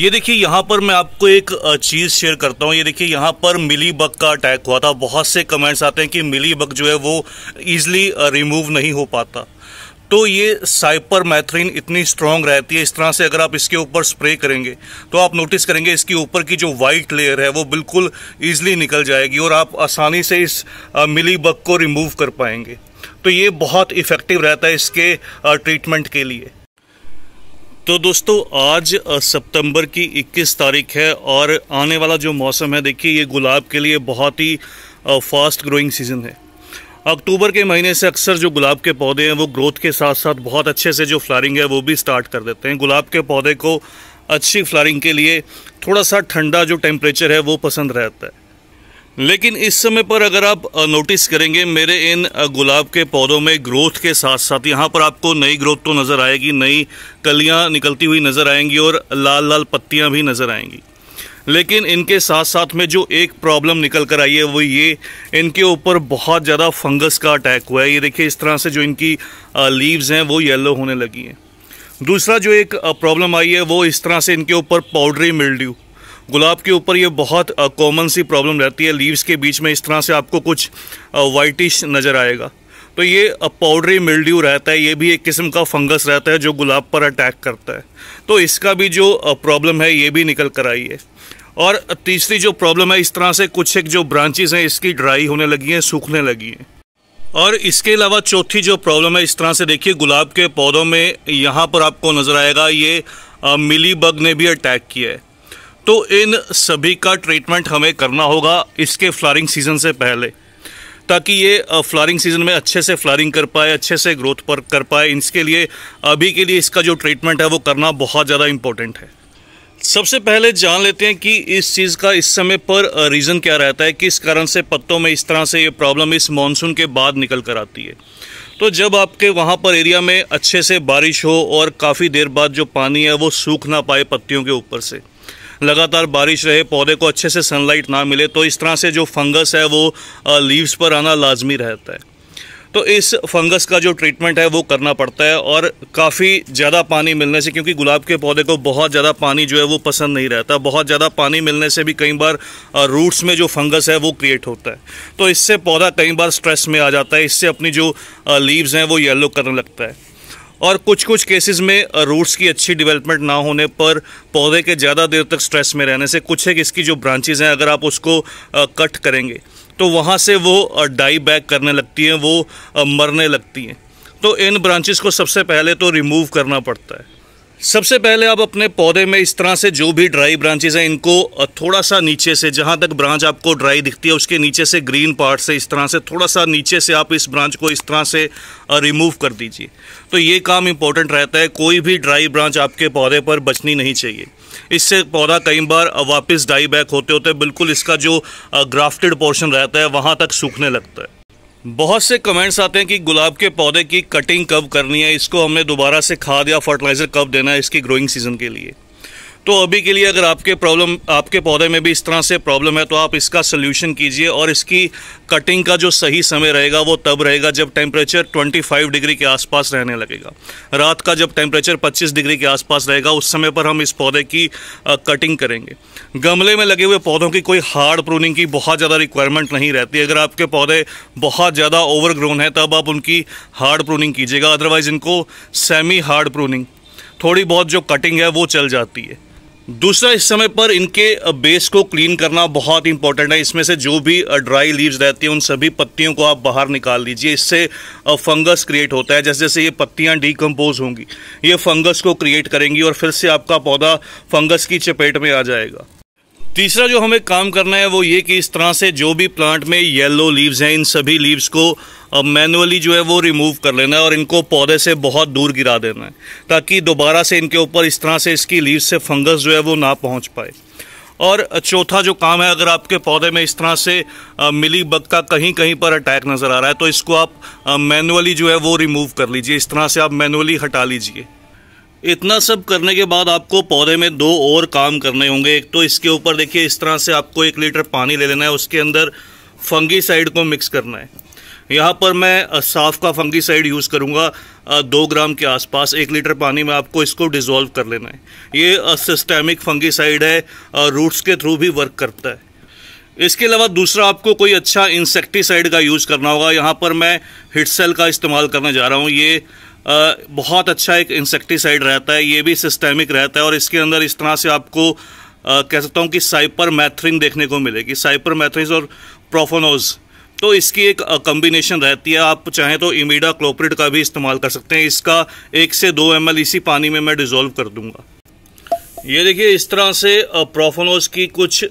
ये देखिए यहाँ पर मैं आपको एक चीज़ शेयर करता हूँ ये देखिए यहाँ पर मिली बग का अटैक हुआ था बहुत से कमेंट्स आते हैं कि मिली बग जो है वो ईज़िली रिमूव नहीं हो पाता तो ये साइपर मैथ्रीन इतनी स्ट्रांग रहती है इस तरह से अगर आप इसके ऊपर स्प्रे करेंगे तो आप नोटिस करेंगे इसके ऊपर की जो वाइट लेयर है वो बिल्कुल ईजिली निकल जाएगी और आप आसानी से इस मिली बग को रिमूव कर पाएंगे तो ये बहुत इफ़ेक्टिव रहता है इसके ट्रीटमेंट के लिए तो दोस्तों आज सितंबर की 21 तारीख है और आने वाला जो मौसम है देखिए ये गुलाब के लिए बहुत ही फास्ट ग्रोइंग सीज़न है अक्टूबर के महीने से अक्सर जो गुलाब के पौधे हैं वो ग्रोथ के साथ साथ बहुत अच्छे से जो फ्लारिंग है वो भी स्टार्ट कर देते हैं गुलाब के पौधे को अच्छी फ्लारिंग के लिए थोड़ा सा ठंडा जो टेम्परेचर है वो पसंद रहता है लेकिन इस समय पर अगर आप नोटिस करेंगे मेरे इन गुलाब के पौधों में ग्रोथ के साथ साथ यहाँ पर आपको नई ग्रोथ तो नज़र आएगी नई कलियाँ निकलती हुई नज़र आएंगी और लाल लाल पत्तियाँ भी नज़र आएंगी लेकिन इनके साथ साथ में जो एक प्रॉब्लम निकल कर आई है वो ये इनके ऊपर बहुत ज़्यादा फंगस का अटैक हुआ है ये देखिए इस तरह से जो इनकी लीव्स हैं वो येलो होने लगी हैं दूसरा जो एक प्रॉब्लम आई है वो इस तरह से इनके ऊपर पाउडरी मिल्ड्यू गुलाब के ऊपर ये बहुत कॉमन सी प्रॉब्लम रहती है लीव्स के बीच में इस तरह से आपको कुछ वाइटिश नज़र आएगा तो ये पाउडरी मिल्ड्यू रहता है ये भी एक किस्म का फंगस रहता है जो गुलाब पर अटैक करता है तो इसका भी जो प्रॉब्लम है ये भी निकल कर आई है और तीसरी जो प्रॉब्लम है इस तरह से कुछ एक जो ब्रांचेज हैं इसकी ड्राई होने लगी हैं सूखने लगी हैं और इसके अलावा चौथी जो प्रॉब्लम है इस तरह से देखिए गुलाब के पौधों में यहाँ पर आपको नज़र आएगा ये मिली बग ने भी अटैक किया है तो इन सभी का ट्रीटमेंट हमें करना होगा इसके फ्लारिंग सीज़न से पहले ताकि ये फ्लारिंग सीज़न में अच्छे से फ्लारिंग कर पाए अच्छे से ग्रोथ पर कर पाए इसके लिए अभी के लिए इसका जो ट्रीटमेंट है वो करना बहुत ज़्यादा इम्पोर्टेंट है सबसे पहले जान लेते हैं कि इस चीज़ का इस समय पर रीज़न क्या रहता है किस कारण से पत्तों में इस तरह से ये प्रॉब्लम इस मानसून के बाद निकल कर आती है तो जब आपके वहाँ पर एरिया में अच्छे से बारिश हो और काफ़ी देर बाद जो पानी है वो सूख ना पाए पत्तियों के ऊपर से लगातार बारिश रहे पौधे को अच्छे से सनलाइट ना मिले तो इस तरह से जो फंगस है वो लीव्स पर आना लाजमी रहता है तो इस फंगस का जो ट्रीटमेंट है वो करना पड़ता है और काफ़ी ज़्यादा पानी मिलने से क्योंकि गुलाब के पौधे को बहुत ज़्यादा पानी जो है वो पसंद नहीं रहता बहुत ज़्यादा पानी मिलने से भी कई बार रूट्स में जो फंगस है वो क्रिएट होता है तो इससे पौधा कई बार स्ट्रेस में आ जाता है इससे अपनी जो लीव्स हैं वो येलो करने लगता है और कुछ कुछ केसेस में रूट्स की अच्छी डेवलपमेंट ना होने पर पौधे के ज़्यादा देर तक स्ट्रेस में रहने से कुछ एक इसकी जो ब्रांचेज हैं अगर आप उसको कट करेंगे तो वहाँ से वो डाई बैक करने लगती हैं वो मरने लगती हैं तो इन ब्रांचेस को सबसे पहले तो रिमूव करना पड़ता है सबसे पहले आप अपने पौधे में इस तरह से जो भी ड्राई ब्रांचेज हैं इनको थोड़ा सा नीचे से जहां तक ब्रांच आपको ड्राई दिखती है उसके नीचे से ग्रीन पार्ट से इस तरह से थोड़ा सा नीचे से आप इस ब्रांच को इस तरह से रिमूव कर दीजिए तो ये काम इंपॉर्टेंट रहता है कोई भी ड्राई ब्रांच आपके पौधे पर बचनी नहीं चाहिए इससे पौधा कई बार वापस डाई बैक होते होते बिल्कुल इसका जो ग्राफ्टेड पोर्शन रहता है वहाँ तक सूखने लगता है बहुत से कमेंट्स आते हैं कि गुलाब के पौधे की कटिंग कब करनी है इसको हमने दोबारा से खाद या फर्टिलाइज़र कब देना है इसकी ग्रोइंग सीज़न के लिए तो अभी के लिए अगर आपके प्रॉब्लम आपके पौधे में भी इस तरह से प्रॉब्लम है तो आप इसका सोल्यूशन कीजिए और इसकी कटिंग का जो सही समय रहेगा वो तब रहेगा जब टेम्परेचर 25 डिग्री के आसपास रहने लगेगा रात का जब टेम्परेचर 25 डिग्री के आसपास रहेगा उस समय पर हम इस पौधे की कटिंग करेंगे गमले में लगे हुए पौधों की कोई हार्ड प्रूनिंग की बहुत ज़्यादा रिक्वायरमेंट नहीं रहती अगर आपके पौधे बहुत ज़्यादा ओवरग्रोन है तब आप उनकी हार्ड प्रूनिंग कीजिएगा अदरवाइज़ इनको सेमी हार्ड प्रूनिंग थोड़ी बहुत जो कटिंग है वो चल जाती है दूसरा इस समय पर इनके बेस को क्लीन करना बहुत इंपॉर्टेंट है इसमें से जो भी ड्राई लीव्स रहती हैं उन सभी पत्तियों को आप बाहर निकाल दीजिए इससे फंगस क्रिएट होता है जैसे जैसे ये पत्तियां डीकम्पोज होंगी ये फंगस को क्रिएट करेंगी और फिर से आपका पौधा फंगस की चपेट में आ जाएगा तीसरा जो हमें काम करना है वो ये कि इस तरह से जो भी प्लांट में येलो लीव्स हैं इन सभी लीव्स को अब मैनुअली जो है वो रिमूव कर लेना है और इनको पौधे से बहुत दूर गिरा देना है ताकि दोबारा से इनके ऊपर इस तरह से इसकी लीव्स से फंगस जो है वो ना पहुंच पाए और चौथा जो काम है अगर आपके पौधे में इस तरह से मिली बग का कहीं कहीं पर अटैक नज़र आ रहा है तो इसको आप मैनुअली जो है वो रिमूव कर लीजिए इस तरह से आप मैनुअली हटा लीजिए इतना सब करने के बाद आपको पौधे में दो और काम करने होंगे एक तो इसके ऊपर देखिए इस तरह से आपको एक लीटर पानी ले लेना है उसके अंदर फंगी साइड को मिक्स करना है यहाँ पर मैं साफ का फंगी साइड यूज़ करूँगा दो ग्राम के आसपास एक लीटर पानी में आपको इसको डिज़ोल्व कर लेना है ये सिस्टेमिक फंगी साइड है रूट्स के थ्रू भी वर्क करता है इसके अलावा दूसरा आपको कोई अच्छा इंसेक्टिसाइड का यूज़ करना होगा यहाँ पर मैं हिटसेल का इस्तेमाल करने जा रहा हूँ ये बहुत अच्छा एक इंसेक्टिसाइड रहता है ये भी सिस्टेमिक रहता है और इसके अंदर इस तरह से आपको आ, कह सकता हूँ कि साइपर मैथ्रिन देखने को मिलेगी साइपर मैथ्रिन और प्रोफोनोज तो इसकी एक कम्बिनेशन रहती है आप चाहें तो इमीडा क्लोपरेट का भी इस्तेमाल कर सकते हैं इसका एक से दो एम इसी पानी में मैं डिज़ोल्व कर दूंगा ये देखिए इस तरह से प्रोफोनोज की कुछ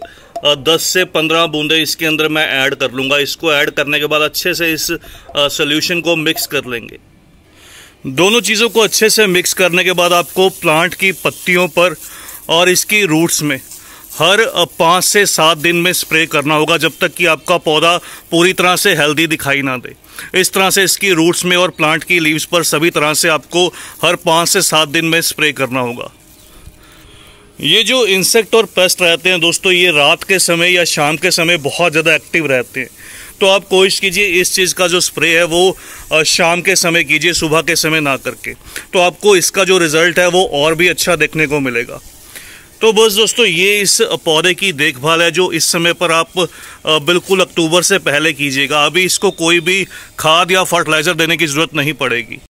दस से पंद्रह बूंदे इसके अंदर मैं ऐड कर लूँगा इसको ऐड करने के बाद अच्छे से इस सोल्यूशन को मिक्स कर लेंगे दोनों चीज़ों को अच्छे से मिक्स करने के बाद आपको प्लांट की पत्तियों पर और इसकी रूट्स में हर पाँच से सात दिन में स्प्रे करना होगा जब तक कि आपका पौधा पूरी तरह से हेल्दी दिखाई ना दे इस तरह से इसकी रूट्स में और प्लांट की लीव्स पर सभी तरह से आपको हर पाँच से सात दिन में स्प्रे करना होगा ये जो इंसेक्ट और पेस्ट रहते हैं दोस्तों ये रात के समय या शाम के समय बहुत ज़्यादा एक्टिव रहते हैं तो आप कोशिश कीजिए इस चीज़ का जो स्प्रे है वो शाम के समय कीजिए सुबह के समय ना करके तो आपको इसका जो रिज़ल्ट है वो और भी अच्छा देखने को मिलेगा तो बस दोस्तों ये इस पौधे की देखभाल है जो इस समय पर आप बिल्कुल अक्टूबर से पहले कीजिएगा अभी इसको कोई भी खाद या फर्टिलाइज़र देने की ज़रूरत नहीं पड़ेगी